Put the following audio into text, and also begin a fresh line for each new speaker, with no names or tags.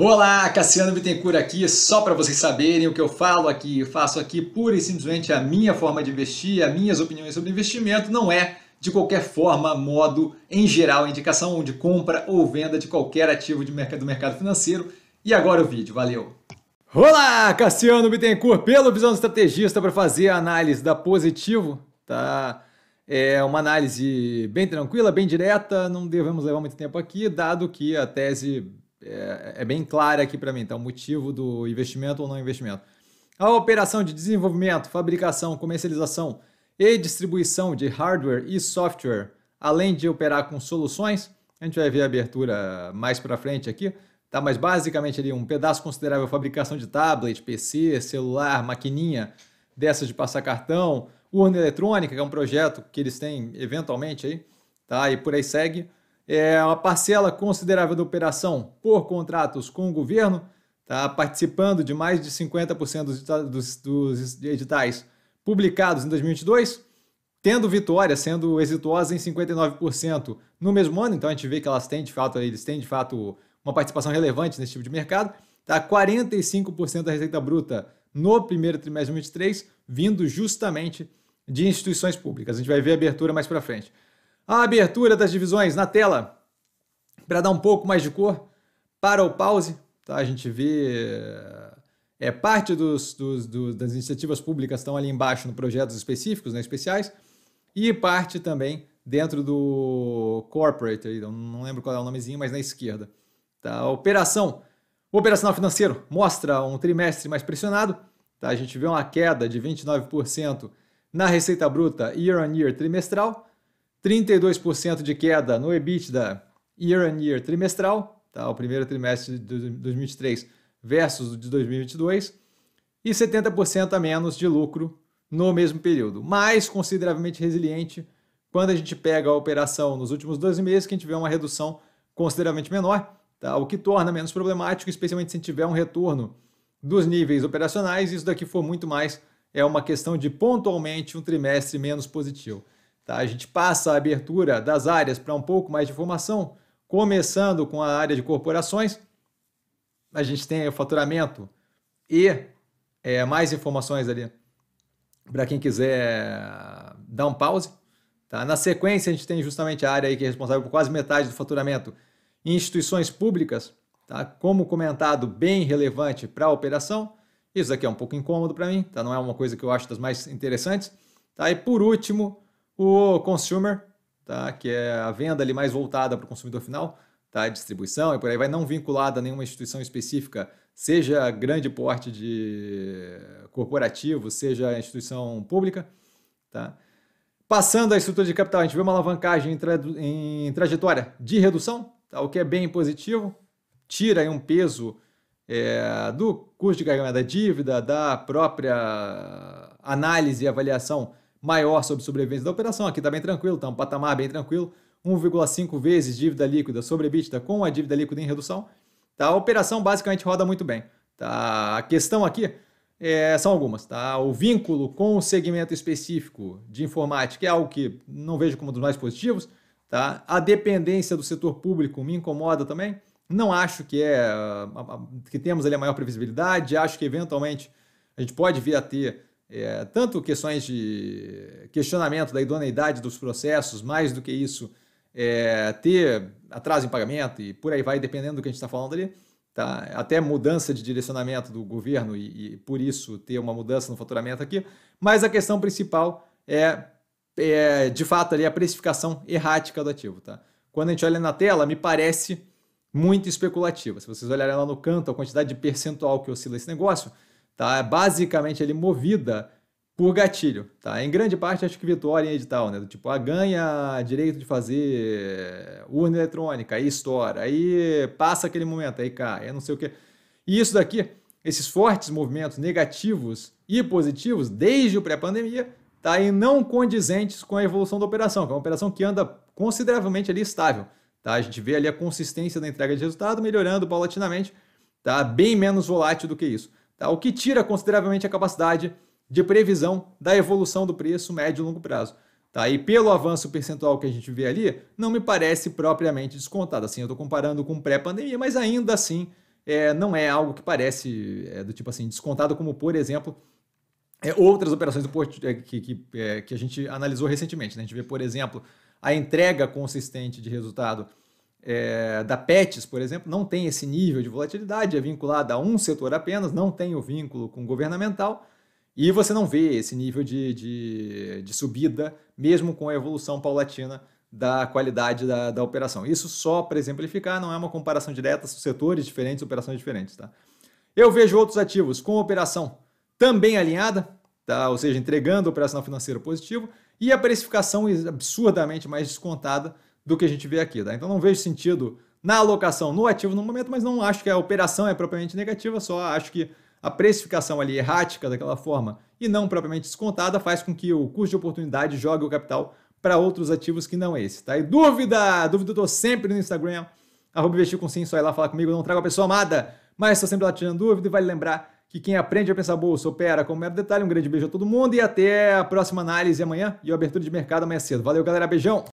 Olá, Cassiano Bittencourt aqui, só para vocês saberem o que eu falo aqui, eu faço aqui pura e simplesmente a minha forma de investir, as minhas opiniões sobre investimento, não é de qualquer forma, modo, em geral, indicação de compra ou venda de qualquer ativo de mercado, do mercado financeiro. E agora o vídeo, valeu! Olá, Cassiano Bittencourt, pelo Visão Estrategista para fazer a análise da Positivo, tá? É uma análise bem tranquila, bem direta, não devemos levar muito tempo aqui, dado que a tese é, é bem clara aqui para mim, tá? O motivo do investimento ou não investimento. A operação de desenvolvimento, fabricação, comercialização e distribuição de hardware e software, além de operar com soluções, a gente vai ver a abertura mais para frente aqui, tá? Mas basicamente ali um pedaço considerável fabricação de tablet, PC, celular, maquininha dessas de passar cartão, urna eletrônica, que é um projeto que eles têm eventualmente aí, tá? E por aí segue é, uma parcela considerável da operação por contratos com o governo, está participando de mais de 50% dos, dos, dos editais publicados em 2022, tendo vitória, sendo exitosa em 59% no mesmo ano, então a gente vê que elas têm de fato, eles têm de fato uma participação relevante nesse tipo de mercado, tá 45% da receita bruta no primeiro trimestre de 2023, vindo justamente de instituições públicas. A gente vai ver a abertura mais para frente. A abertura das divisões na tela, para dar um pouco mais de cor, para o pause, tá? a gente vê eh, é parte dos, dos, dos, das iniciativas públicas estão ali embaixo no projetos específicos, né, especiais, e parte também dentro do corporate, aí, não lembro qual é o nomezinho, mas na esquerda. Tá? Operação, o operacional financeiro mostra um trimestre mais pressionado, tá? a gente vê uma queda de 29% na receita bruta year on year trimestral, 32% de queda no EBITDA year on year trimestral, tá? o primeiro trimestre de 2023 versus o de 2022, e 70% a menos de lucro no mesmo período, mas consideravelmente resiliente quando a gente pega a operação nos últimos 12 meses, que a gente vê uma redução consideravelmente menor, tá? o que torna menos problemático, especialmente se tiver um retorno dos níveis operacionais, isso daqui for muito mais é uma questão de pontualmente um trimestre menos positivo. Tá? A gente passa a abertura das áreas para um pouco mais de informação, começando com a área de corporações. A gente tem o faturamento e é, mais informações ali para quem quiser dar um pause. Tá? Na sequência, a gente tem justamente a área aí que é responsável por quase metade do faturamento em instituições públicas, tá? como comentado, bem relevante para a operação. Isso aqui é um pouco incômodo para mim, tá? não é uma coisa que eu acho das mais interessantes. Tá? E por último, o consumer, tá? que é a venda ali mais voltada para o consumidor final, tá? distribuição e por aí vai, não vinculada a nenhuma instituição específica, seja grande porte de corporativo, seja instituição pública. Tá? Passando a estrutura de capital, a gente vê uma alavancagem em, tra em trajetória de redução, tá? o que é bem positivo, tira um peso é, do custo de carregamento da dívida, da própria análise e avaliação maior sobre sobrevivência da operação. Aqui está bem tranquilo, está um patamar bem tranquilo. 1,5 vezes dívida líquida sobre EBITDA com a dívida líquida em redução. Tá? A operação basicamente roda muito bem. Tá? A questão aqui é, são algumas. Tá? O vínculo com o segmento específico de informática é algo que não vejo como um dos mais positivos. Tá? A dependência do setor público me incomoda também. Não acho que é ah, ah, que temos ali a maior previsibilidade. Acho que eventualmente a gente pode vir a ter é, tanto questões de questionamento da idoneidade dos processos, mais do que isso, é, ter atraso em pagamento e por aí vai, dependendo do que a gente está falando ali, tá? até mudança de direcionamento do governo e, e, por isso ter uma mudança no faturamento aqui. Mas a questão principal é, é de fato, ali, a precificação errática do ativo. Tá? Quando a gente olha na tela, me parece muito especulativa. Se vocês olharem lá no canto, a quantidade de percentual que oscila esse negócio, tá? É basicamente ele movida por gatilho, tá? Em grande parte acho que vitória em edital, né? Do tipo, a ah, ganha direito de fazer urna eletrônica, aí estoura, aí passa aquele momento, aí cai, aí não sei o quê. E isso daqui, esses fortes movimentos negativos e positivos desde o pré-pandemia, tá? E não condizentes com a evolução da operação, que é uma operação que anda consideravelmente ali estável, tá? A gente vê ali a consistência da entrega de resultado melhorando paulatinamente, tá? Bem menos volátil do que isso tá? o que tira consideravelmente a capacidade de previsão da evolução do preço médio e longo prazo. Tá? E pelo avanço percentual que a gente vê ali, não me parece propriamente descontado. Assim, eu estou comparando com pré-pandemia, mas ainda assim é, não é algo que parece é, do tipo assim, descontado, como por exemplo é, outras operações do porto, é, que, que, é, que a gente analisou recentemente. Né? A gente vê, por exemplo, a entrega consistente de resultado é, da PETS, por exemplo, não tem esse nível de volatilidade, é vinculada a um setor apenas, não tem o vínculo com o governamental, e você não vê esse nível de, de, de subida, mesmo com a evolução paulatina da qualidade da, da operação. Isso só para exemplificar, não é uma comparação direta, são setores diferentes, operações diferentes. Tá? Eu vejo outros ativos com operação também alinhada, tá? ou seja, entregando operacional financeiro positivo, e a precificação absurdamente mais descontada do que a gente vê aqui. Tá? Então não vejo sentido na alocação no ativo no momento, mas não acho que a operação é propriamente negativa, só acho que a precificação ali errática daquela forma e não propriamente descontada faz com que o custo de oportunidade jogue o capital para outros ativos que não esse, tá? E dúvida, dúvida eu estou sempre no Instagram, arroba investir com sim, só ir lá falar comigo, não trago a pessoa amada, mas estou sempre lá tirando dúvida e vale lembrar que quem aprende a pensar bolsa opera como mero detalhe. Um grande beijo a todo mundo e até a próxima análise amanhã e a abertura de mercado amanhã cedo. Valeu, galera, beijão!